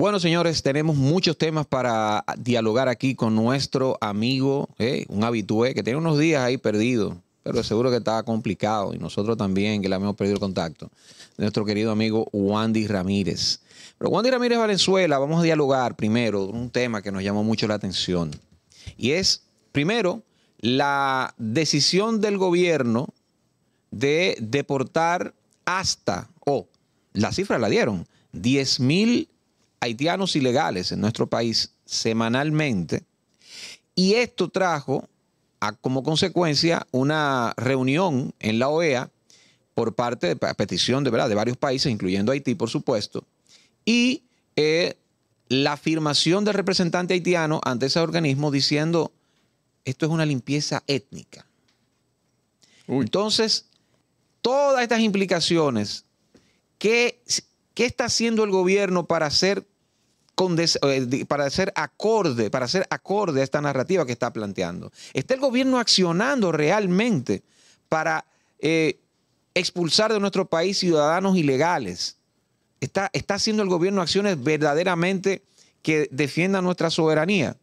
Bueno, señores, tenemos muchos temas para dialogar aquí con nuestro amigo, eh, un habitué, que tiene unos días ahí perdido, pero seguro que estaba complicado y nosotros también, que le hemos perdido el contacto, nuestro querido amigo Wandy Ramírez. Pero Wandy Ramírez Valenzuela, vamos a dialogar primero un tema que nos llamó mucho la atención y es, primero, la decisión del gobierno de deportar hasta, o oh, la cifra la dieron, 10 mil haitianos ilegales en nuestro país semanalmente. Y esto trajo como consecuencia una reunión en la OEA por parte de la petición de, ¿verdad? de varios países, incluyendo Haití, por supuesto, y eh, la afirmación del representante haitiano ante ese organismo diciendo, esto es una limpieza étnica. Entonces, todas estas implicaciones, ¿qué está haciendo el gobierno para hacer eh, para ser acorde, para ser acorde a esta narrativa que está planteando. ¿Está el gobierno accionando realmente para eh, expulsar de nuestro país ciudadanos ilegales? ¿Está, ¿Está haciendo el gobierno acciones verdaderamente que defiendan nuestra soberanía?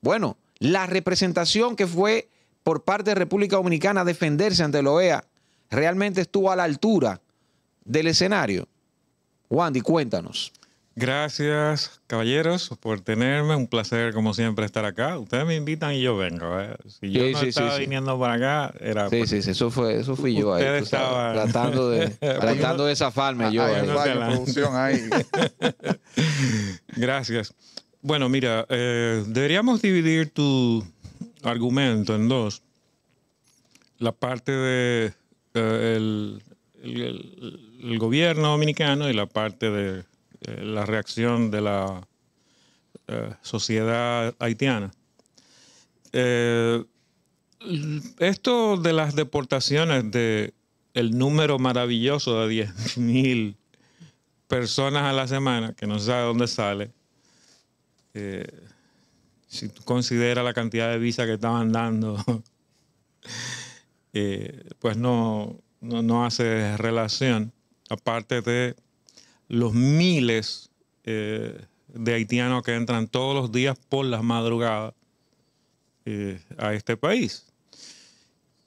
Bueno, la representación que fue por parte de República Dominicana a defenderse ante la e OEA realmente estuvo a la altura del escenario. Wandy, cuéntanos. Gracias, caballeros, por tenerme. Un placer, como siempre, estar acá. Ustedes me invitan y yo vengo. ¿eh? Si yo no estaba viniendo para acá, era. Sí, sí, sí, eso, fue, eso fui yo ahí. Estaban... tratando de, tratando zafarme. yo ahí. Gracias. Bueno, mira, eh, deberíamos dividir tu argumento en dos. La parte del eh, gobierno dominicano y la parte de eh, la reacción de la eh, sociedad haitiana. Eh, esto de las deportaciones, de el número maravilloso de 10.000 personas a la semana, que no se sabe dónde sale, si tú consideras la cantidad de visas que estaban dando, pues no, no, no hace relación, aparte de los miles eh, de haitianos que entran todos los días por las madrugadas eh, a este país.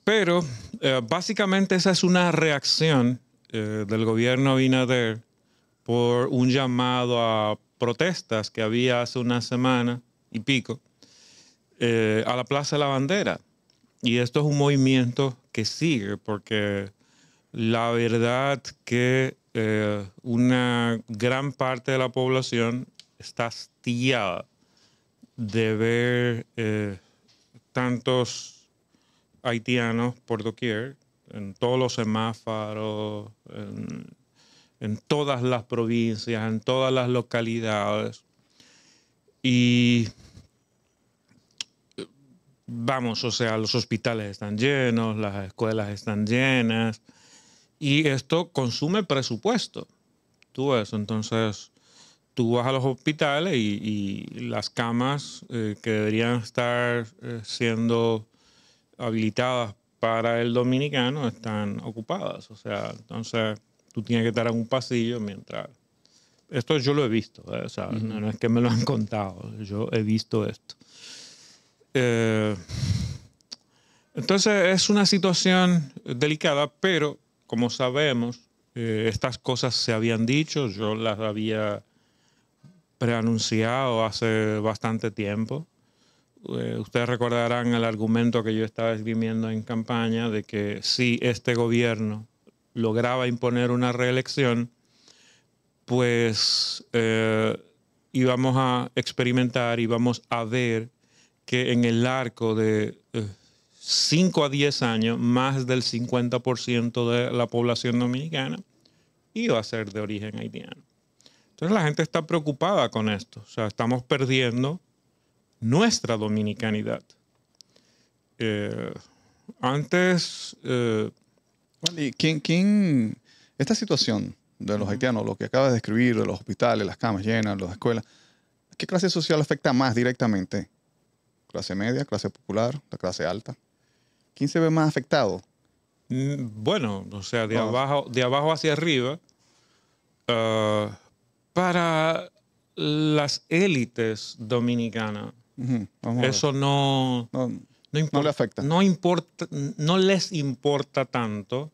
Pero eh, básicamente esa es una reacción del gobierno Abinader por un llamado a protestas que había hace una semana y pico a la Plaza de la Bandera. Y esto es un movimiento que sigue porque la verdad que eh, una gran parte de la población está hastiada de ver eh, tantos haitianos por doquier, en todos los semáforos, en todas las provincias, en todas las localidades. Y vamos, o sea, los hospitales están llenos, las escuelas están llenas. Y esto consume presupuesto. Tú ves, entonces tú vas a los hospitales y, las camas eh, que deberían estar eh, siendo habilitadas para el dominicano están ocupadas. O sea, entonces tú tienes que estar en un pasillo mientras... Esto yo lo he visto, ¿eh? o no, es que me lo han contado, yo he visto esto. entonces es una situación delicada, pero como sabemos, eh, estas cosas se habían dicho, yo las había preanunciado hace bastante tiempo. Eh, ustedes recordarán el argumento que yo estaba esgrimiendo en campaña de que si este gobierno lograba imponer una reelección, pues eh, íbamos a experimentar, íbamos a ver que en el arco de 5 a 10 años más del 50% de la población dominicana iba a ser de origen haitiano. Entonces la gente está preocupada con esto. O sea, estamos perdiendo nuestra dominicanidad. Eh, antes... Eh, quién, quién, esta situación de los haitianos, lo que acabas de describir, de los hospitales, las camas llenas, las escuelas, ¿qué clase social afecta más directamente? ¿Clase media, clase popular, la clase alta? ¿Quién se ve más afectado? Mm, bueno, o sea, de, abajo, hacia arriba, eh, para las élites dominicanas, eso no, no, le afecta. No, importa, no les importa tanto.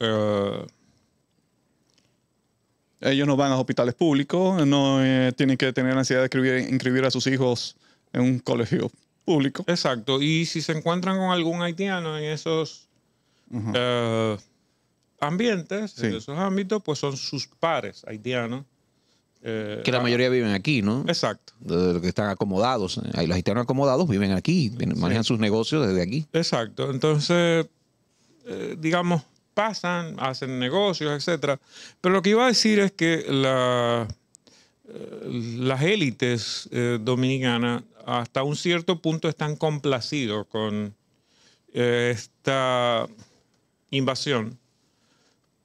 Eh, ellos no van a hospitales públicos, no eh, tienen que tener la ansiedad de inscribir a sus hijos en un colegio público. Exacto. Y si se encuentran con algún haitiano en esos eh, ambientes, en esos ámbitos, pues son sus pares haitianos. Eh, que la mayoría viven aquí, ¿no? Exacto. De los que están acomodados. Los haitianos acomodados viven aquí, manejan sus negocios desde aquí. Exacto. Entonces, eh, digamos, pasan, hacen negocios, etcétera. Pero lo que iba a decir es que la eh, las élites eh, dominicanas hasta un cierto punto están complacidos con eh, esta invasión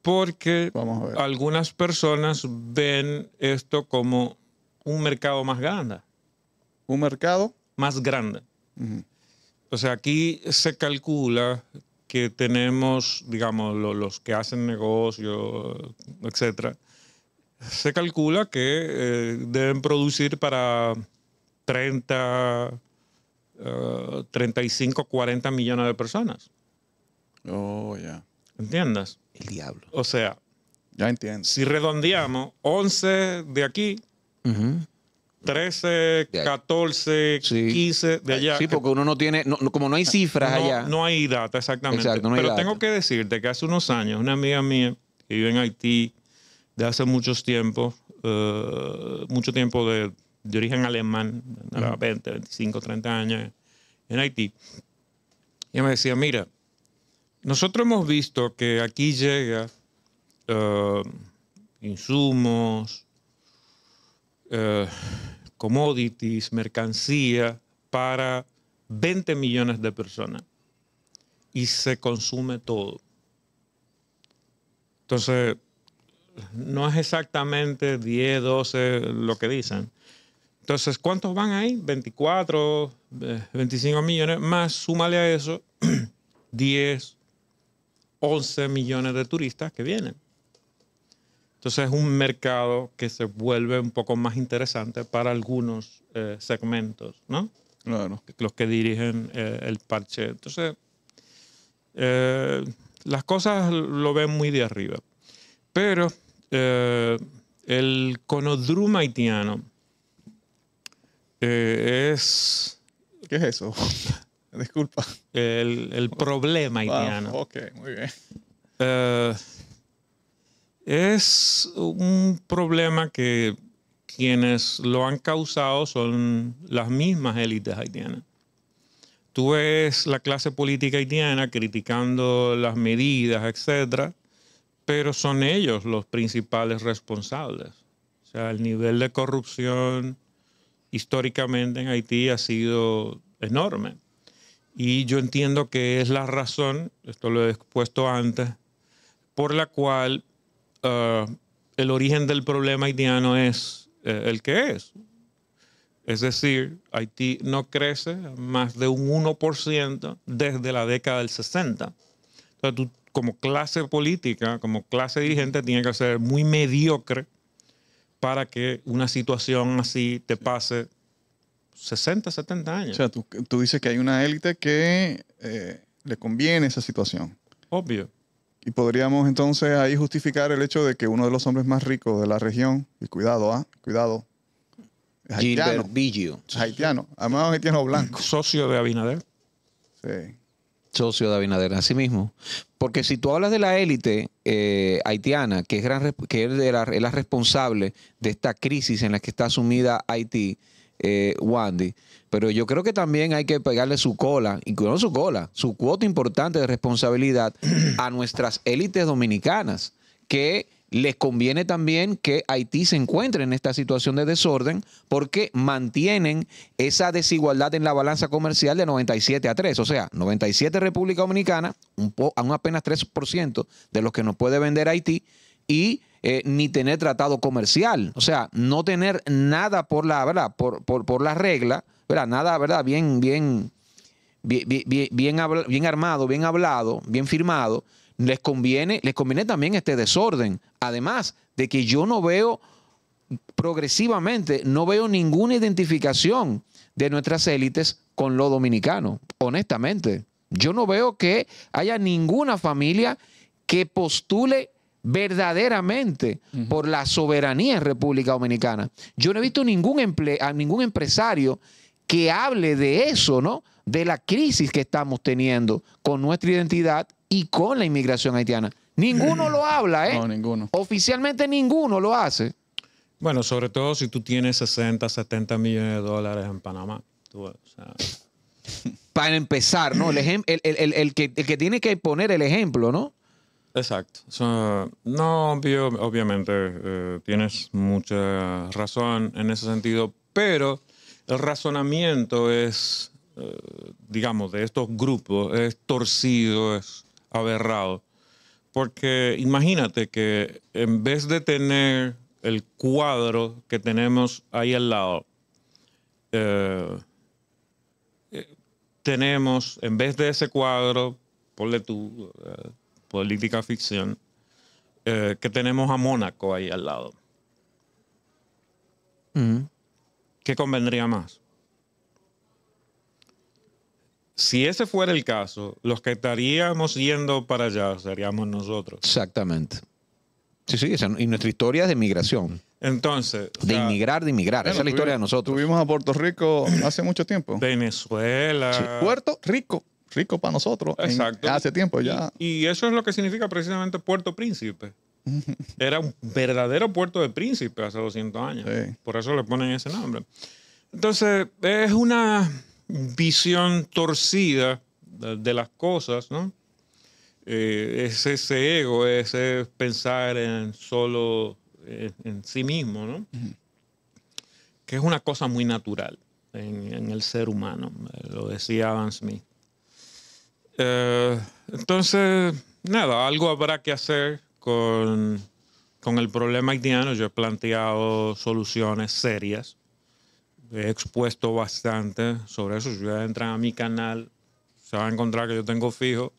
porque algunas personas ven esto como un mercado más grande. ¿Un mercado? Más grande. O sea, aquí se calcula que tenemos, digamos, los que hacen negocios, etcétera, se calcula que eh, deben producir para 30, 35, 40 millones de personas. Oh, ya. ¿Entiendes? El diablo. O sea, ya Si redondeamos, 11 de aquí, 13, 14, 15 de allá. Sí, porque uno no tiene, como no hay cifras allá. No hay data, exactamente. Pero tengo que decirte que hace unos años una amiga mía que vive en Haití, de hace muchos tiempos, eh, mucho tiempo de, origen alemán, 20, 25, 30 años en Haití. Y me decía, mira, nosotros hemos visto que aquí llega eh, insumos, eh, commodities, mercancía para 20 millones de personas y se consume todo. Entonces, no es exactamente 10, 12 lo que dicen. Entonces, ¿cuántos van ahí? 24, 25 eh, millones, más súmale a eso 10, 11 millones de turistas que vienen. Entonces es un mercado que se vuelve un poco más interesante para algunos eh, segmentos, ¿no? Los que dirigen eh, el parche. Entonces, las cosas lo ven muy de arriba. Pero eh, el conodrum haitiano eh, es... ¿Qué es eso? Disculpa. El, problema haitiano. muy bien. Eh, es un problema que quienes lo han causado son las mismas élites haitianas. Tú ves la clase política haitiana criticando las medidas, etcétera, pero son ellos los principales responsables. O sea, el nivel de corrupción históricamente en Haití ha sido enorme. Y yo entiendo que es la razón, esto lo he expuesto antes, por la cual eh, el origen del problema haitiano es eh, el que es. Es decir, Haití no crece más de un 1% desde la década del 60. Entonces tú como clase política, como clase dirigente, tiene que ser muy mediocre para que una situación así te pase 60, 70 años. O sea, tú, tú dices que hay una élite que eh, le conviene esa situación. Obvio. Y podríamos entonces ahí justificar el hecho de que uno de los hombres más ricos de la región, y cuidado, ah, cuidado, es haitiano. Es haitiano, además haitiano blanco. Socio de Abinader. Sí socio de Abinader, así mismo. Porque si tú hablas de la élite eh, haitiana, que es, gran, que es, la, responsable de esta crisis en la que está asumida Haití, eh, Wandy, pero yo creo que también hay que pegarle su cola, y no su cola, su cuota importante de responsabilidad a nuestras élites dominicanas, que les conviene también que Haití se encuentre en esta situación de desorden porque mantienen esa desigualdad en la balanza comercial de 97 a 3. O sea, 97 República Dominicana, un, un apenas 3% de los que nos puede vender Haití y eh, ni tener tratado comercial. O sea, no tener nada por la, ¿verdad? Por, por, regla, ¿verdad? Nada, ¿verdad? bien, bien, bien, bien, bien armado, bien hablado, bien firmado les conviene, conviene también este desorden. Además de que yo no veo progresivamente, no veo ninguna identificación de nuestras élites con lo dominicano, honestamente. Yo no veo que haya ninguna familia que postule verdaderamente por la soberanía en República Dominicana. Yo no he visto ningún, a ningún empresario que hable de eso, ¿no? de la crisis que estamos teniendo con nuestra identidad y con la inmigración haitiana. Ninguno lo habla, ¿eh? No, ninguno. Oficialmente ninguno lo hace. Bueno, sobre todo si tú tienes 60, 70 millones de dólares en Panamá. Para empezar, ¿no? El, que, tiene que poner el ejemplo, ¿no? Exacto. no, obviamente eh, tienes mucha razón en ese sentido, pero el razonamiento es eh, digamos, de estos grupos es torcido, es aberrado. Porque imagínate que en vez de tener el cuadro que tenemos ahí al lado, eh, eh, tenemos, en vez de ese cuadro, ponle tu política ficción, que tenemos a Mónaco ahí al lado. ¿Qué convendría más? si ese fuera el caso, los que estaríamos yendo para allá seríamos nosotros. Exactamente. Sí, sí, y nuestra historia es de migración. Entonces. De inmigrar, de inmigrar. esa es la historia de nosotros. Tuvimos a Puerto Rico hace mucho tiempo. Venezuela. Puerto Rico. Rico para nosotros. Exacto. hace tiempo ya. Y, eso es lo que significa precisamente Puerto Príncipe. Era un verdadero puerto de príncipe hace 200 años. Por eso le ponen ese nombre. Entonces, es una visión torcida de, las cosas, ¿no? Eh, es ese ego, ese pensar en solo en sí mismo, ¿no? Que es una cosa muy natural en, el ser humano, eh, lo decía Adam Smith. Eh, entonces, nada, algo habrá que hacer con, con el problema haitiano. Yo he planteado soluciones serias he expuesto bastante sobre eso. Si ustedes entran a mi canal, se van a encontrar que yo tengo fijo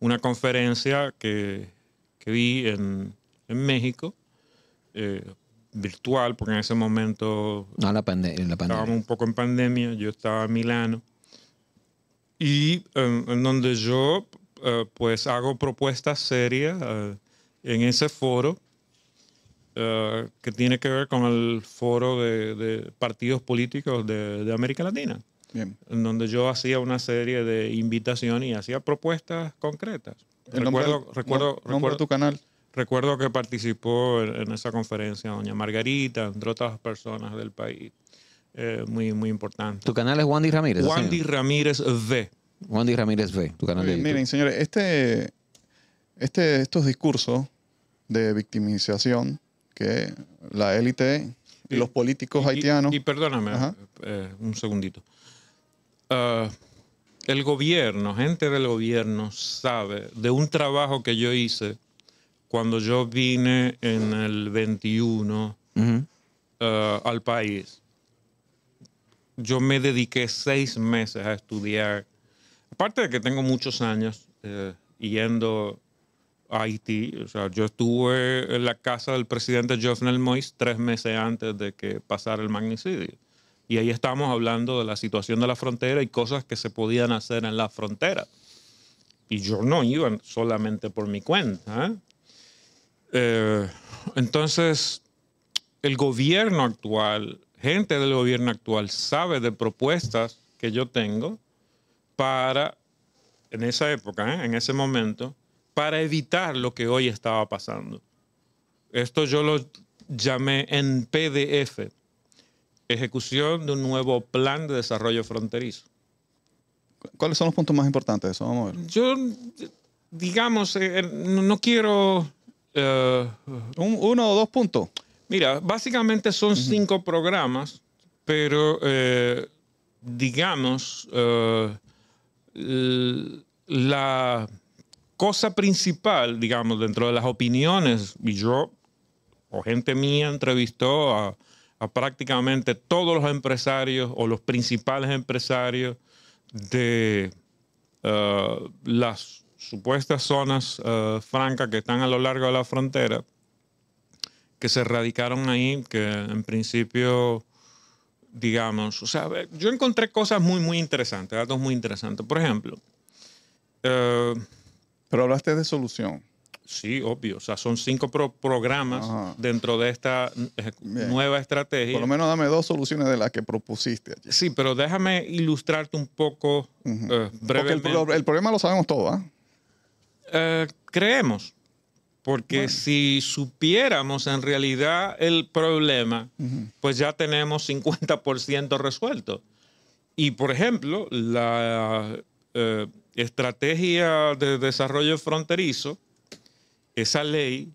una conferencia que, vi en, México, eh, virtual, porque en ese momento estábamos un poco en pandemia, yo estaba en Milano, y en, donde yo eh, pues hago propuestas serias eh, en ese foro eh, que tiene que ver con el foro de, partidos políticos de, América Latina, en donde yo hacía una serie de invitaciones y hacía propuestas concretas. recuerdo, recuerdo, tu canal. Recuerdo que participó en, esa conferencia doña Margarita, entre otras personas del país, eh, muy, muy importante. Tu canal es Wandy Ramírez. Wandy Ramírez V. Wandy Ramírez V, Miren, señores, este, este, estos discursos de victimización que la élite y, los políticos haitianos... Y, perdóname eh, un segundito. Ah, el gobierno, gente del gobierno sabe de un trabajo que yo hice cuando yo vine en el 21 ah, al país. Yo me dediqué seis meses a estudiar. Aparte de que tengo muchos años eh, yendo Haití. O sea, yo estuve en la casa del presidente Jovenel Moïse tres meses antes de que pasara el magnicidio. Y ahí estábamos hablando de la situación de la frontera y cosas que se podían hacer en la frontera. Y yo no iba solamente por mi cuenta. ¿eh? Eh, entonces, el gobierno actual, gente del gobierno actual, sabe de propuestas que yo tengo para, en esa época, ¿eh? en ese momento, para evitar lo que hoy estaba pasando. Esto yo lo llamé en PDF, ejecución de un nuevo plan de desarrollo fronterizo. ¿Cuáles son los puntos más importantes de eso? Vamos Yo, digamos, eh, eh, no quiero... Eh, uno o dos puntos. Mira, básicamente son cinco programas, pero digamos, la cosa principal, digamos, dentro de las opiniones, y yo o gente mía entrevistó a, prácticamente todos los empresarios o los principales empresarios de eh, las supuestas zonas eh, francas que están a lo largo de la frontera, que se radicaron ahí, que en principio, digamos, o sea, yo encontré cosas muy, muy interesantes, datos muy interesantes. Por ejemplo, eh, pero hablaste de solución. Sí, obvio. O sea, son cinco programas dentro de esta eh, nueva estrategia. Por lo menos dame dos soluciones de las que propusiste. Sí, pero déjame ilustrarte un poco eh, brevemente. Porque el, problema lo sabemos todos, ¿ah? ¿eh? creemos. Porque si supiéramos en realidad el problema, pues ya tenemos 50% resuelto. Y, por ejemplo, la eh, estrategia de desarrollo fronterizo, esa ley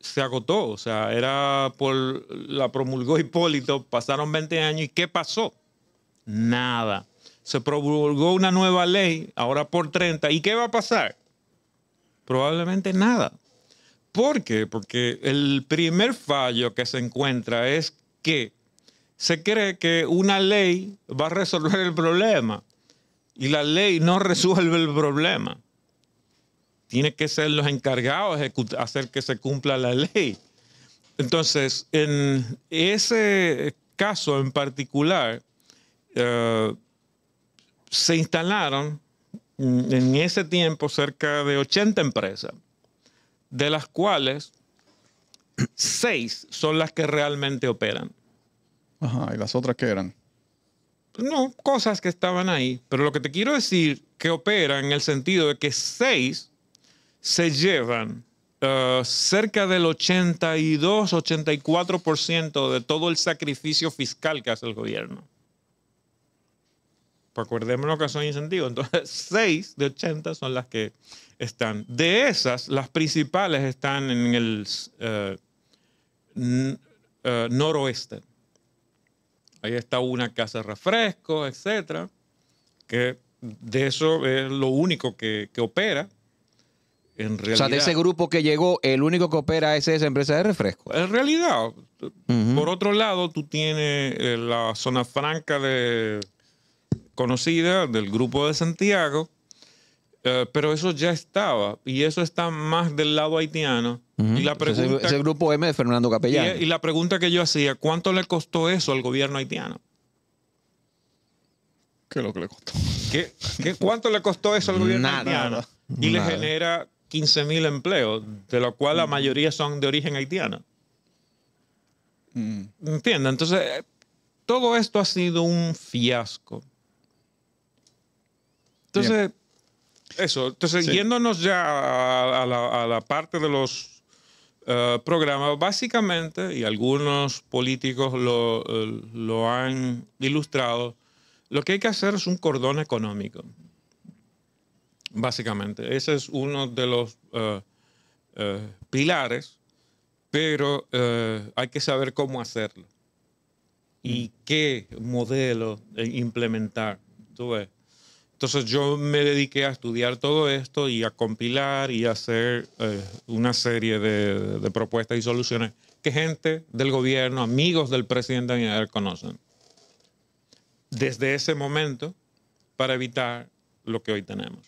se agotó, o sea, era por la promulgó Hipólito, pasaron 20 años y ¿qué pasó? Nada. Se promulgó una nueva ley, ahora por 30, ¿y qué va a pasar? Probablemente nada. ¿Por qué? Porque el primer fallo que se encuentra es que se cree que una ley va a resolver el problema. Y la ley no resuelve el problema. Tiene que ser los encargados de hacer que se cumpla la ley. Entonces, en ese caso en particular, eh, se instalaron mm, en ese tiempo cerca de 80 empresas, de las cuales seis son las que realmente operan. Ajá, ¿y las otras qué eran? No, cosas que estaban ahí. Pero lo que te quiero decir que opera en el sentido de que seis se llevan uh, cerca del 82, 84% de todo el sacrificio fiscal que hace el gobierno. Pues lo que son incentivos. Entonces, seis de 80 son las que están. De esas, las principales están en el eh, eh, noroeste. Ahí está una casa de refrescos, etcétera, que de eso es lo único que, opera. En realidad, o sea, de ese grupo que llegó, el único que opera es esa empresa de refresco. En realidad, por otro lado, tú tienes eh, la zona franca de, conocida del grupo de Santiago, eh, pero eso ya estaba y eso está más del lado haitiano. ese, grupo M de Fernando Capellán. Y, la pregunta que yo hacía, ¿cuánto le costó eso al gobierno haitiano? ¿Qué es lo que le costó? cuánto le costó eso al gobierno haitiano? y le genera 15.000 empleos, de lo cual la mm. mayoría son de origen haitiano. Mm. Entonces, eh, todo esto ha sido un fiasco. Entonces... Eso, entonces yéndonos ya a, la, parte de los eh, programas, básicamente, y algunos políticos eh, lo, han ilustrado, lo que hay que hacer es un cordón económico, básicamente. Ese es uno de los eh, pilares, pero hay que saber cómo hacerlo y mm. qué modelo implementar. Tú ves. Entonces yo me dediqué a estudiar todo esto y a compilar y a hacer eh, una serie de, propuestas y soluciones que gente del gobierno, amigos del presidente Abinader conocen. Desde ese momento, para evitar lo que hoy tenemos.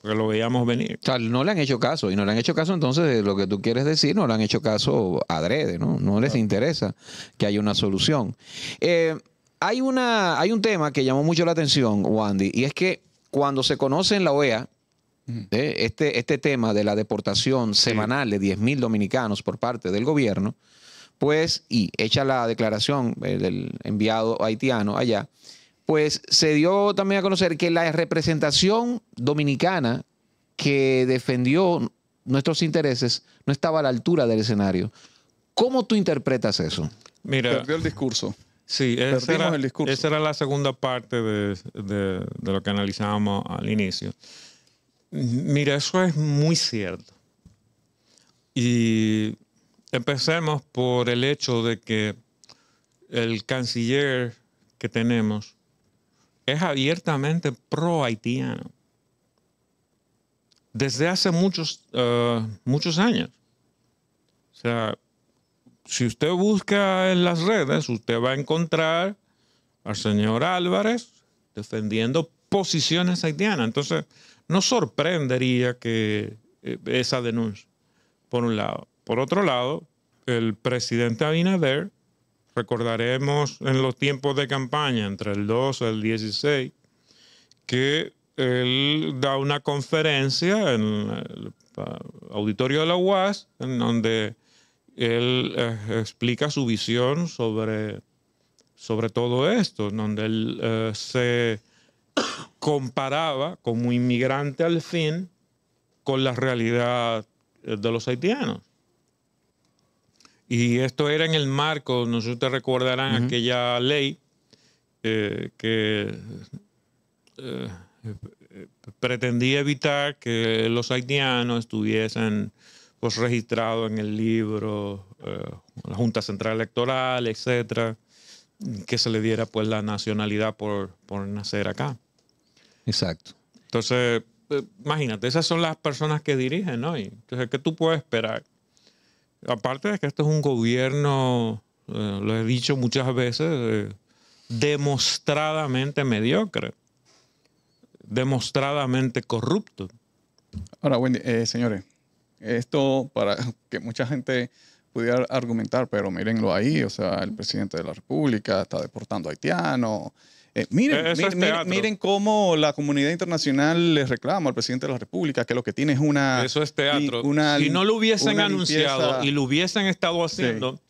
Porque lo veíamos venir. O no le han hecho caso. Y no le han hecho caso entonces de lo que tú quieres decir, no le han hecho caso adrede, ¿no? No les interesa que haya una solución. Eh, hay, una, hay un tema que llamó mucho la atención, Wandy, y es que cuando se conoce en la OEA eh, este, este tema de la deportación semanal de 10.000 dominicanos por parte del gobierno, pues, y hecha la declaración eh, del enviado haitiano allá, pues se dio también a conocer que la representación dominicana que defendió nuestros intereses no estaba a la altura del escenario. ¿Cómo tú interpretas eso? Mira, perdió el discurso. Sí, esa era, era, la segunda parte de, de, lo que analizábamos al inicio. Mira, eso es muy cierto. Y empecemos por el hecho de que el canciller que tenemos es abiertamente pro-haitiano. Desde hace muchos, eh, muchos años. O sea, si usted busca en las redes, usted va a encontrar al señor Álvarez defendiendo posiciones haitianas. Entonces, no sorprendería que eh, esa denuncia, por un lado. Por otro lado, el presidente Abinader, recordaremos en los tiempos de campaña, entre el 2 y el 16, que él da una conferencia en el eh, eh, auditorio de la UAS, en donde él eh, explica su visión sobre, sobre todo esto, donde él eh, se comparaba como inmigrante al fin con la realidad eh, de los haitianos. Y esto era en el marco, no sé si ustedes recordarán aquella ley que pretendía evitar que los haitianos estuviesen pues, registrado en el libro, eh, la Junta Central Electoral, etcétera, que se le diera pues la nacionalidad por, nacer acá. Exacto. Entonces, eh, imagínate, esas son las personas que dirigen, ¿no? entonces, ¿qué tú puedes esperar? Aparte de que esto es un gobierno, eh, lo he dicho muchas veces, demostradamente mediocre, demostradamente corrupto. Ahora, señores, esto para que mucha gente pudiera argumentar, pero mírenlo ahí, o sea, el presidente de la República está deportando a haitianos. Eh, miren, cómo la comunidad internacional le reclama al presidente de la República que lo que tiene es una... Eso es teatro. si no lo hubiesen anunciado y lo hubiesen estado haciendo,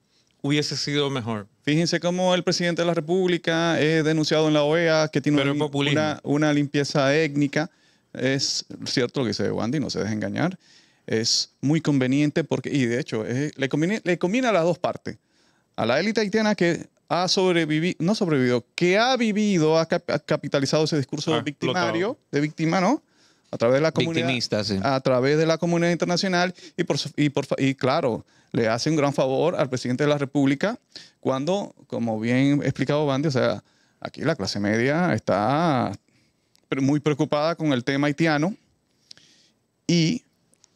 hubiese sido mejor. Fíjense cómo el presidente de la República es eh, denunciado en la OEA que tiene una, una, limpieza étnica. Es cierto lo que dice Wandy, no se deje engañar es muy conveniente porque, y de hecho, le, combina le las dos partes. A la élite haitiana que ha sobrevivido, no sobrevivido, que ha vivido, ha, capitalizado ese discurso victimario, de víctima, ¿no? A través de la comunidad. A través de la comunidad internacional y, por, y, por, y claro, le hace un gran favor al presidente de la República cuando, como bien explicado Bandi, o sea, aquí la clase media está muy preocupada con el tema haitiano y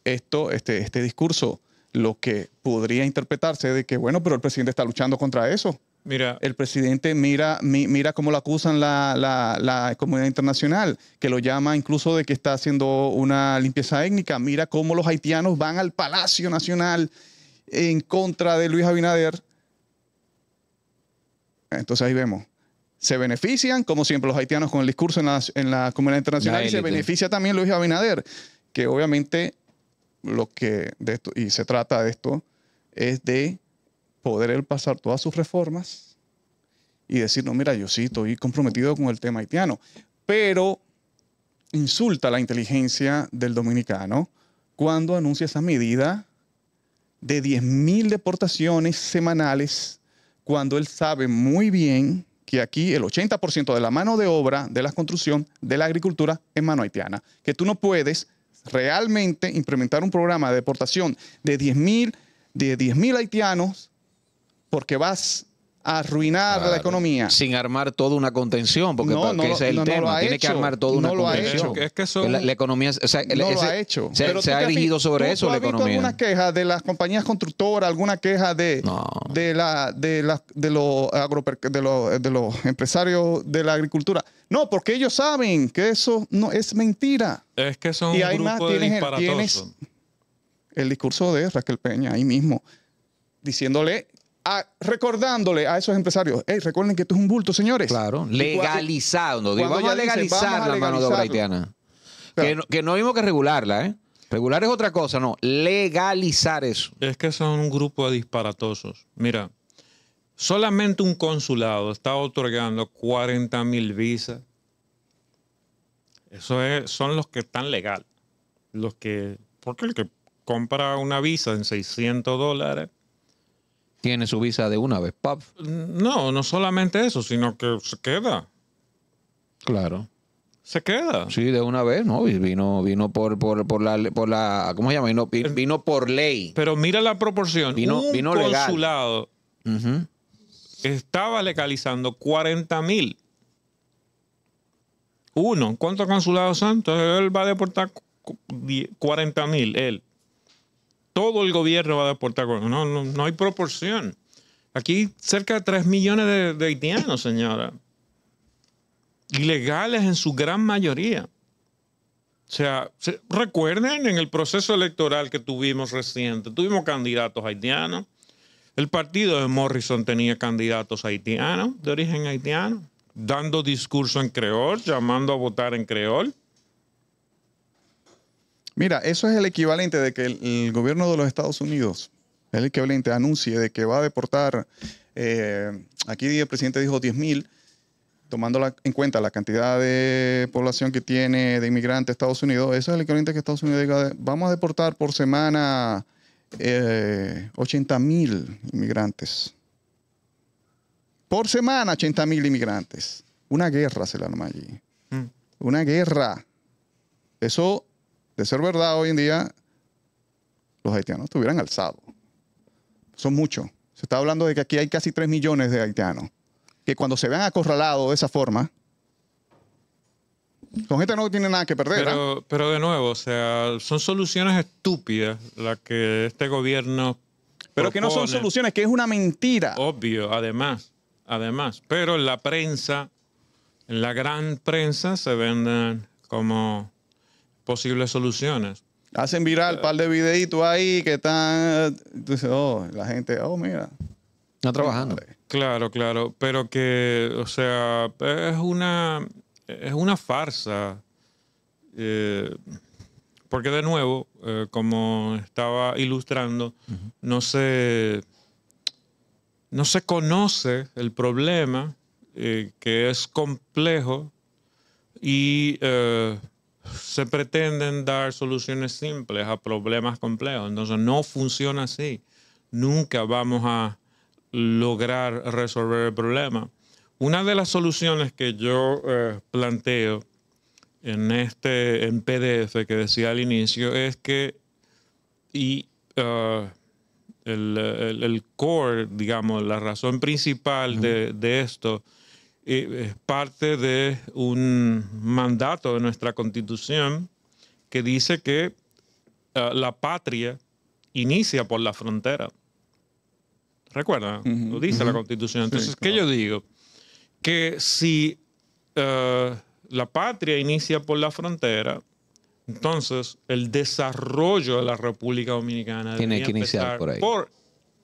esto, este, este discurso, lo que podría interpretarse de que, bueno, pero el presidente está luchando contra eso. Mira. El presidente mira, mira cómo lo acusan la, comunidad internacional, que lo llama incluso de que está haciendo una limpieza étnica. Mira cómo los haitianos van al Palacio Nacional en contra de Luis Abinader. Entonces ahí vemos. Se benefician, como siempre, los haitianos con el discurso en la, en la comunidad internacional y se beneficia también Luis Abinader, que obviamente lo que de esto, y se trata de esto, es de poder él pasar todas sus reformas y decir, no, mira, yo sí estoy comprometido con el tema haitiano, pero insulta la inteligencia del dominicano cuando anuncia esa medida de 10.000 deportaciones semanales, cuando él sabe muy bien que aquí el 80% de la mano de obra, de la construcción, de la agricultura es mano haitiana, que tú no puedes realmente implementar un programa de deportación de 10.000 de haitianos, porque vas arruinar la economía. Sin armar toda una contención, porque, ese es el tema. Tiene que armar toda una contención. la, economía. ha hecho. Se, ha dirigido sobre eso la has economía. Visto alguna queja de las compañías constructoras? ¿Alguna queja de, de, la, de, los de, los, empresarios de la agricultura? No, porque ellos saben que eso no es mentira. Es que son un grupo de tienes el discurso de Raquel Peña ahí mismo, diciéndole recordándole a esos empresarios, recuerden que esto es un bulto, señores. Claro, legalizando. vamos, a legalizar la mano de obra haitiana. Que, no, vimos que regularla, ¿eh? Regular es otra cosa, no. Legalizar eso. Es que son un grupo de disparatosos. Mira, solamente un consulado está otorgando 40 mil visas. Eso es, son los que están legal. Los que, porque el que compra una visa en 600 dólares tiene su visa de una vez, pap. No, no solamente eso, sino que se queda. Claro. Se queda. Sí, de una vez, ¿no? Vino, vino por, la, la. ¿Cómo se llama? Vino, por ley. Pero mira la proporción. Vino, Un vino consulado estaba legalizando 40 mil. Uno. ¿Cuántos consulados son? Entonces él va a deportar 40 mil, él todo el gobierno va a deportar. No, no, no hay proporción. Aquí cerca de 3 millones de, haitianos, señora. Ilegales en su gran mayoría. O sea, recuerden en el proceso electoral que tuvimos reciente, tuvimos candidatos haitianos. El partido de Morrison tenía candidatos haitianos, de origen haitiano, dando discurso en creol, llamando a votar en creol. Mira, eso es el equivalente de que el, gobierno de los Estados Unidos, el equivalente, anuncie de que va a deportar, eh, aquí el presidente dijo 10.000 mil, tomando en cuenta la cantidad de población que tiene de inmigrantes Estados Unidos, eso es el equivalente que Estados Unidos diga, vamos a deportar por semana 80.000 eh, mil inmigrantes. Por semana 80.000 mil inmigrantes. Una guerra se la arma allí. Mm. Una guerra. Eso de ser verdad hoy en día, los haitianos estuvieran alzados. Son muchos. Se está hablando de que aquí hay casi 3 millones de haitianos. Que cuando se vean acorralados de esa forma, con gente no tiene nada que perder. Pero, ¿ah? de nuevo, o sea, son soluciones estúpidas las que este gobierno. Pero que no son soluciones, que es una mentira. Obvio, además. Además. Pero en la prensa, en la gran prensa, se venden como posibles soluciones. Hacen viral un par de videitos ahí que están. Entonces, oh, la gente, oh, mira. Está trabajando. Claro, claro. Pero que, o sea, es una, es una farsa. Eh, porque, de nuevo, eh, como estaba ilustrando, no se. No se conoce el problema, eh, que es complejo y se pretenden dar soluciones simples a problemas complejos. Entonces no funciona así. Nunca vamos a lograr resolver el problema. Una de las soluciones que yo eh, planteo en este en PDF que decía al inicio es que y eh, el, core, digamos, la razón principal de, de esto es parte de un mandato de nuestra constitución que dice que eh, la patria inicia por la frontera. ¿Recuerda? Lo dice la constitución. Entonces, ¿qué yo digo? Que si eh, la patria inicia por la frontera, entonces el desarrollo de la República Dominicana tiene que iniciar por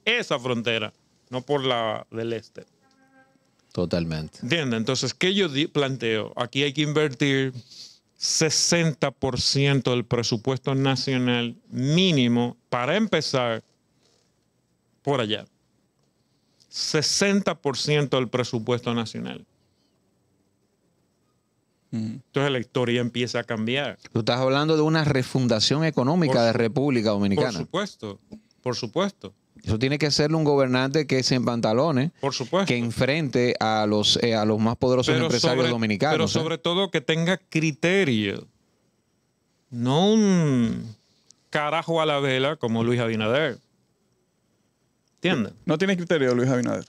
esa frontera, no por la del este. Totalmente. Entiende. Entonces, ¿qué yo planteo? Aquí hay que invertir 60% del presupuesto nacional mínimo para empezar por allá. 60% del presupuesto nacional. Entonces la historia empieza a cambiar. Tú estás hablando de una refundación económica de República Dominicana. Por supuesto, por supuesto. Eso tiene que ser un gobernante que se pantalones Por supuesto. que enfrente a los, eh, a los más poderosos empresarios dominicanos. Pero ¿eh? sobre todo que tenga criterio, no un carajo a la vela como Luis Abinader. ¿Entiendes? No tiene criterio Luis Abinader.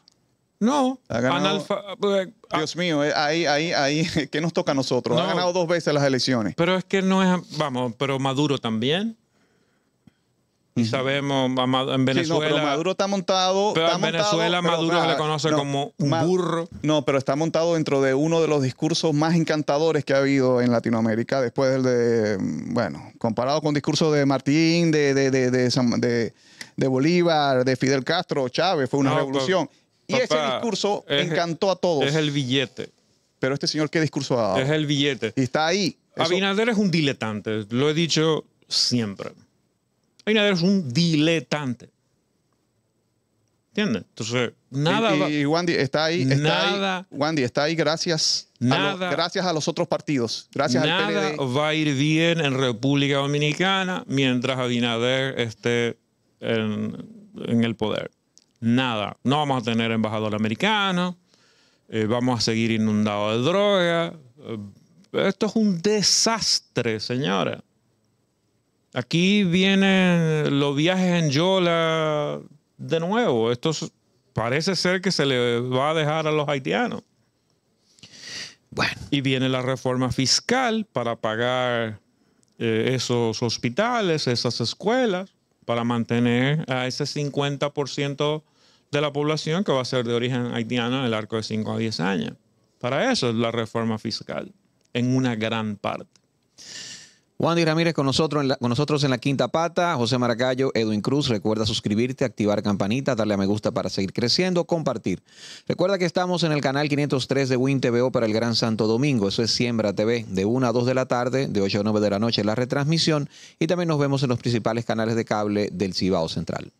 No, eh, Dios mío, ahí, ahí, ahí, ¿qué nos toca a nosotros? No, ha ganado dos veces las elecciones. Pero es que no es, vamos, pero Maduro también. Y sabemos, en Venezuela. pero Maduro está montado. Pero en Venezuela Maduro le conoce como un burro. No, pero está montado dentro de uno de los discursos más encantadores que ha habido en Latinoamérica, después del de. Mm, bueno, comparado con discursos de Martín, de, Bolívar, de Fidel Castro, Chávez, fue una revolución. y ese discurso encantó a todos. Es el billete. Pero este señor, ¿qué discurso ha dado? Es el billete. Y está ahí. Abinader es un diletante, lo he dicho siempre. Abinader es un diletante. ¿Entiendes? Entonces, nada. Y, y, Wandy está ahí. Está Wandy está ahí gracias, nada, a los, gracias a los otros partidos. Gracias nada al va a ir bien en República Dominicana mientras Abinader esté en, el poder. Nada. No vamos a tener embajador americano. Eh, vamos a seguir inundado de droga. Eh, esto es un desastre, señora. Aquí vienen los viajes en Yola de nuevo. Esto parece ser que se le va a dejar a los haitianos. Bueno. Y viene la reforma fiscal para pagar eh, esos hospitales, esas escuelas, para mantener a ese 50% de la población que va a ser de origen haitiano en el arco de 5 a 10 años. Para eso es la reforma fiscal, en una gran parte. Wandy Ramírez con nosotros, en la, con nosotros en la quinta pata, José Maracayo, Edwin Cruz, recuerda suscribirte, activar campanita, darle a me gusta para seguir creciendo, compartir. Recuerda que estamos en el canal 503 de Win TVO para el Gran Santo Domingo, eso es Siembra TV, de 1 a 2 de la tarde, de 8 a 9 de la noche la retransmisión y también nos vemos en los principales canales de cable del Cibao Central.